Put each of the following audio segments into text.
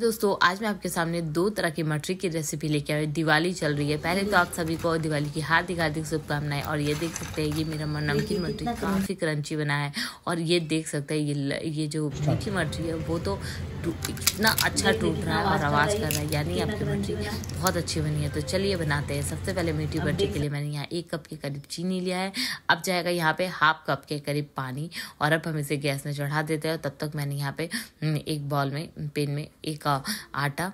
दोस्तों आज मैं आपके सामने दो तरह की मटरी की रेसिपी लेके आई दिवाली चल रही है पहले तो आप सभी को दिवाली की हार्दिक हार्दिक शुभकामनाएं और ये देख सकते हैं ये मेरा नमकीन मटरी काफ़ी क्रंची बना है और ये देख सकते हैं ये ये जो अच्छा। मीठी मटरी है वो तो इतना अच्छा टूट रहा है और आवाज़ कर रहा है यानी आपकी मटरी बहुत अच्छी बनी है तो चलिए बनाते हैं सबसे पहले मीठी मटरी के लिए मैंने यहाँ एक कप के करीब चीनी लिया है अब जाएगा यहाँ पे हाफ कप के करीब पानी और अब हम इसे गैस में चढ़ा देते हैं तब तक मैंने यहाँ पे हम्म, एक बॉल में पेन में एक का आटा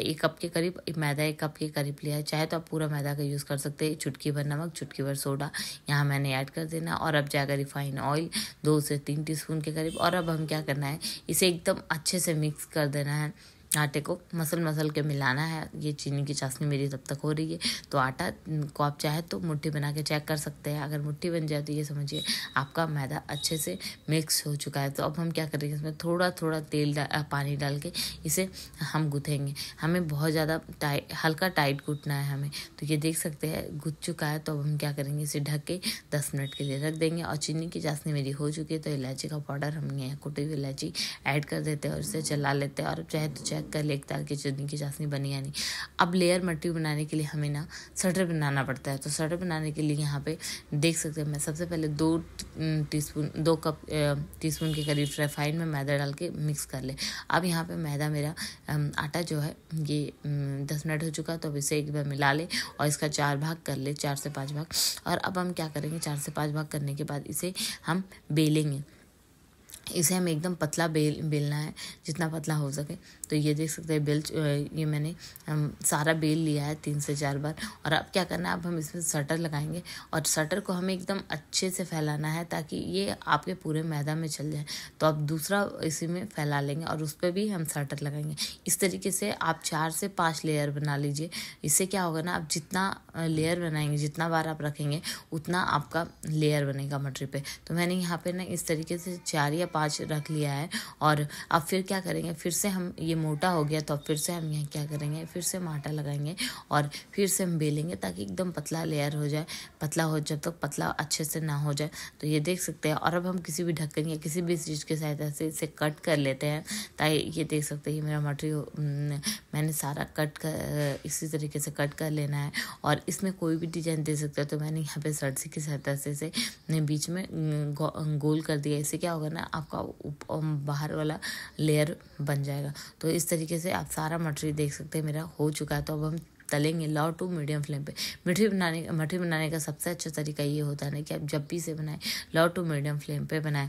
एक कप के करीब मैदा एक कप के करीब लिया है चाहे तो आप पूरा मैदा का यूज़ कर सकते हैं चुटकी भर नमक चुटकी भर सोडा यहाँ मैंने ऐड कर देना और अब जाएगा रिफाइन ऑयल दो से तीन टीस्पून के करीब और अब हम क्या करना है इसे एकदम अच्छे से मिक्स कर देना है आटे को मसल मसल के मिलाना है ये चीनी की चाशनी मेरी तब तक हो रही है तो आटा को आप चाहे तो मुट्ठी बना के चेक कर सकते हैं अगर मुट्ठी बन जाए तो ये समझिए आपका मैदा अच्छे से मिक्स हो चुका है तो अब हम क्या करेंगे इसमें थोड़ा थोड़ा तेल डा पानी डाल के इसे हम गुथेंगे हमें बहुत ज़्यादा टाइट हल्का टाइट गुटना है हमें तो ये देख सकते हैं गुथ चुका है तो अब हम क्या करेंगे इसे ढक के दस मिनट के लिए रख देंगे और चीनी की चाशनी मेरी हो चुकी है तो इलायची का पाउडर हम यहाँ कुटी हुई इलायची ऐड कर देते हैं और इसे चला लेते हैं और चाहे तो चाहे तक कर लेक डाल की चटनी की चाशनी बनी या नहीं अब लेयर मट्टी बनाने के लिए हमें ना सटर बनाना पड़ता है तो सटर बनाने के लिए यहाँ पे देख सकते हैं मैं सबसे पहले दो टीस्पून दो कप टीस्पून के करीब रिफाइन में मैदा डाल के मिक्स कर ले अब यहाँ पे मैदा मेरा आटा जो है ये दस मिनट हो चुका तो अब इसे एक बार मिला ले और इसका चार भाग कर ले चार से पाँच भाग और अब हम क्या करेंगे चार से पाँच भाग करने के बाद इसे हम बेलेंगे इसे हमें एकदम पतला बेल बेलना है जितना पतला हो सके तो ये देख सकते हैं बेल ये मैंने हम सारा बेल लिया है तीन से चार बार और अब क्या करना है अब हम इसमें सटर लगाएंगे और सटर को हमें एकदम अच्छे से फैलाना है ताकि ये आपके पूरे मैदा में चल जाए तो आप दूसरा इसी में फैला लेंगे और उस पर भी हम सटर लगाएंगे इस तरीके से आप चार से पाँच लेयर बना लीजिए इससे क्या होगा ना आप जितना लेयर बनाएंगे जितना बार आप रखेंगे उतना आपका लेयर बनेगा मटरी पर तो मैंने यहाँ पर ना इस तरीके से चार या पाँच आज रख लिया है और अब फिर क्या करेंगे फिर से हम ये मोटा हो गया तो फिर से हम यहाँ क्या करेंगे फिर से हम आटा लगाएंगे और फिर से हम बेलेंगे ताकि एकदम पतला लेयर हो जाए पतला हो जब तक तो पतला अच्छे से ना हो जाए तो ये देख सकते हैं और अब हम किसी भी ढक्कन या किसी भी चीज़ के सहायता से इसे कट कर लेते हैं ताकि ये देख सकते हैं मेरा मटेरियल मैंने सारा कट कर इसी तरीके से कट कर लेना है और इसमें कोई भी डिजाइन दे सकते हैं तो मैंने यहाँ पे सर्सी की सहायता से इसे बीच में गो, गोल कर दिया इससे क्या होगा ना आप आपका बाहर वाला लेयर बन जाएगा तो इस तरीके से आप सारा मटेरियल देख सकते हैं मेरा हो चुका है तो अब हम तलेंगे लो टू मीडियम फ्लेम पे मिठी बनाने मठी बनाने का सबसे अच्छा तरीका ये होता है ना कि आप जब भी से बनाएं लो टू मीडियम फ्लेम पे बनाएं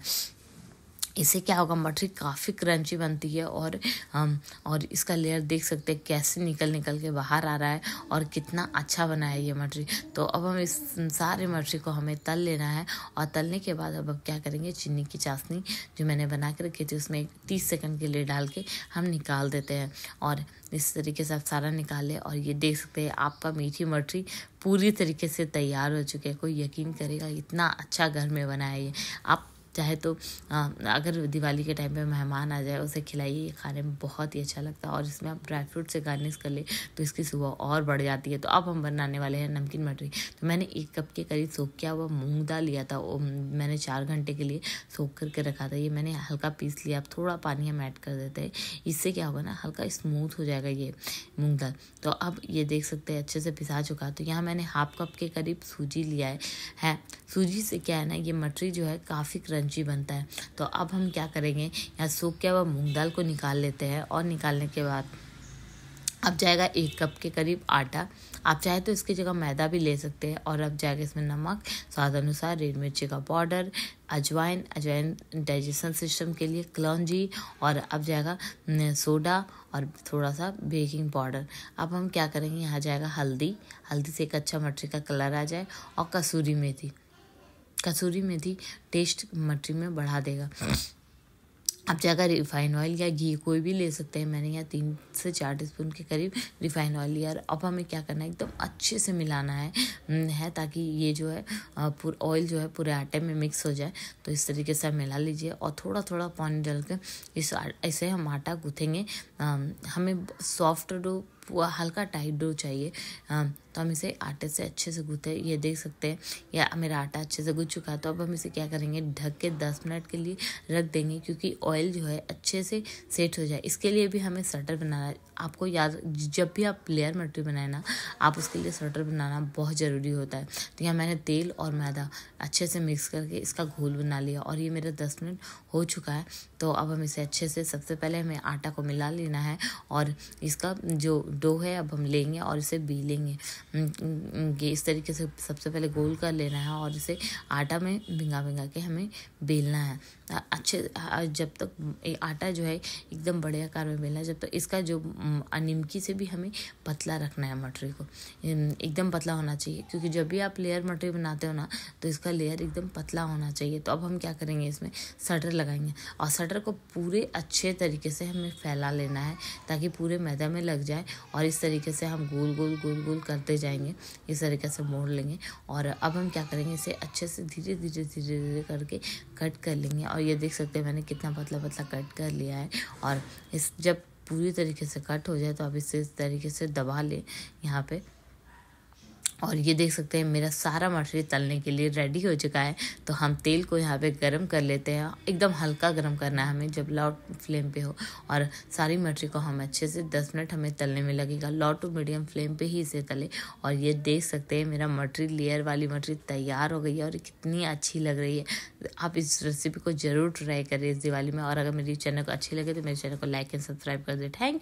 इससे क्या होगा मटरी काफ़ी क्रंची बनती है और हम और इसका लेयर देख सकते हैं कैसे निकल निकल के बाहर आ रहा है और कितना अच्छा बना है ये मटरी तो अब हम इस सारे मटरी को हमें तल लेना है और तलने के बाद अब अब क्या करेंगे चीनी की चाशनी जो मैंने बना के रखी थी उसमें तीस सेकंड के लिए डाल के हम निकाल देते हैं और इस तरीके से आप सारा निकालें और ये देख सकते हैं आपका मीठी मटरी पूरी तरीके से तैयार हो चुकी है कोई यकीन करेगा इतना अच्छा घर में बनाया ये आप चाहे तो आ, अगर दिवाली के टाइम पे मेहमान आ जाए उसे खिलाइए खाने में बहुत ही अच्छा लगता है और इसमें आप ड्राई फ्रूट से गार्निश कर ले तो इसकी सुबह और बढ़ जाती है तो अब हम बनाने वाले हैं नमकीन मटरी तो मैंने एक कप के करीब सोख किया हुआ मूँग दाल लिया था मैंने चार घंटे के लिए सोख करके रखा था ये मैंने हल्का पीस लिया अब थोड़ा पानी हम ऐड कर देते हैं इससे क्या होगा ना हल्का स्मूथ हो जाएगा ये मूँग दाल तो अब ये देख सकते हैं अच्छे से पिसा चुका तो यहाँ मैंने हाफ कप के करीब सूजी लिया है, है सूजी से क्या है ना ये मटरी जो है काफ़ी क्रंच क्रंची बनता है तो अब हम क्या करेंगे यहाँ सूख के हुआ मूँग दाल को निकाल लेते हैं और निकालने के बाद अब जाएगा एक कप के करीब आटा आप चाहे तो इसकी जगह मैदा भी ले सकते हैं और अब जाएगा इसमें नमक स्वाद अनुसार रेड मिर्ची का पाउडर अजवाइन अजवाइन डाइजेशन सिस्टम के लिए क्लौजी और अब जाएगा सोडा और थोड़ा सा बेकिंग पाउडर अब हम क्या करेंगे यहाँ जाएगा हल्दी हल्दी से एक अच्छा मटरी का कलर आ जाए और कसूरी मेथी कसूरी मेथी टेस्ट मटरी में बढ़ा देगा आप चाहे रिफाइन ऑयल या घी कोई भी ले सकते हैं मैंने यहाँ तीन से चार स्पून के करीब रिफाइन ऑयल लिया अब हमें क्या करना है एकदम तो अच्छे से मिलाना है है ताकि ये जो है पूरा ऑयल जो है पूरे आटे में मिक्स हो जाए तो इस तरीके से मिला लीजिए और थोड़ा थोड़ा पानी डाल कर इस ऐसे हम आटा गूँथेंगे हमें सॉफ्ट डो हल्का टाइट डो चाहिए तो हम इसे आटे से अच्छे से गूँथे ये देख सकते हैं या मेरा आटा अच्छे से गूँथ चुका है तो अब हम इसे क्या करेंगे ढक के दस मिनट के लिए रख देंगे क्योंकि ऑयल जो है अच्छे से सेट हो जाए इसके लिए भी हमें स्वेटर बनाना आपको याद जब भी आप लेयर मटेरियल बनाए ना आप उसके लिए स्वेटर बनाना बहुत ज़रूरी होता है तो यहाँ मैंने तेल और मैदा अच्छे से मिक्स करके इसका घोल बना लिया और ये मेरा दस मिनट हो चुका है तो अब हम इसे अच्छे से सबसे पहले हमें आटा को मिला लेना है और इसका जो डो है अब हम लेंगे और इसे बी लेंगे इस तरीके से सबसे पहले गोल कर लेना है और इसे आटा में भिंगा भिंगा के हमें बेलना है अच्छे जब तक आटा जो है एकदम बड़े आकार में बेलना है जब तक इसका जो निमकी से भी हमें पतला रखना है मटरी को एकदम पतला होना चाहिए क्योंकि जब भी आप लेयर मटरी बनाते हो ना तो इसका लेयर एकदम पतला होना चाहिए तो अब हम क्या करेंगे इसमें सटर लगाएंगे और सटर को पूरे अच्छे तरीके से हमें फैला लेना है ताकि पूरे मैदा में लग जाए और इस तरीके से हम गोल गोल गोल गोल करते होते जाएंगे इस तरीके से मोड़ लेंगे और अब हम क्या करेंगे इसे अच्छे से धीरे धीरे धीरे धीरे करके कट कर लेंगे और ये देख सकते हैं मैंने कितना पतला पतला कट कर लिया है और इस जब पूरी तरीके से कट हो जाए तो आप इसे इस तरीके से दबा लें यहाँ पे और ये देख सकते हैं मेरा सारा मछली तलने के लिए रेडी हो चुका है तो हम तेल को यहाँ पे गरम कर लेते हैं एकदम हल्का गरम करना है हमें जब लो फ्लेम पे हो और सारी मछली को हम अच्छे से 10 मिनट हमें तलने में लगेगा लो टू मीडियम फ्लेम पे ही इसे तले और ये देख सकते हैं मेरा मटरी लेयर वाली मटरी तैयार हो गई है और कितनी अच्छी लग रही है आप इस रेसिपी को ज़रूर ट्राई करें इस दिवाली में और अगर मेरी चैनल को अच्छी लगे तो मेरे चैनल को लाइक एंड सब्सक्राइब कर दें थैंक यू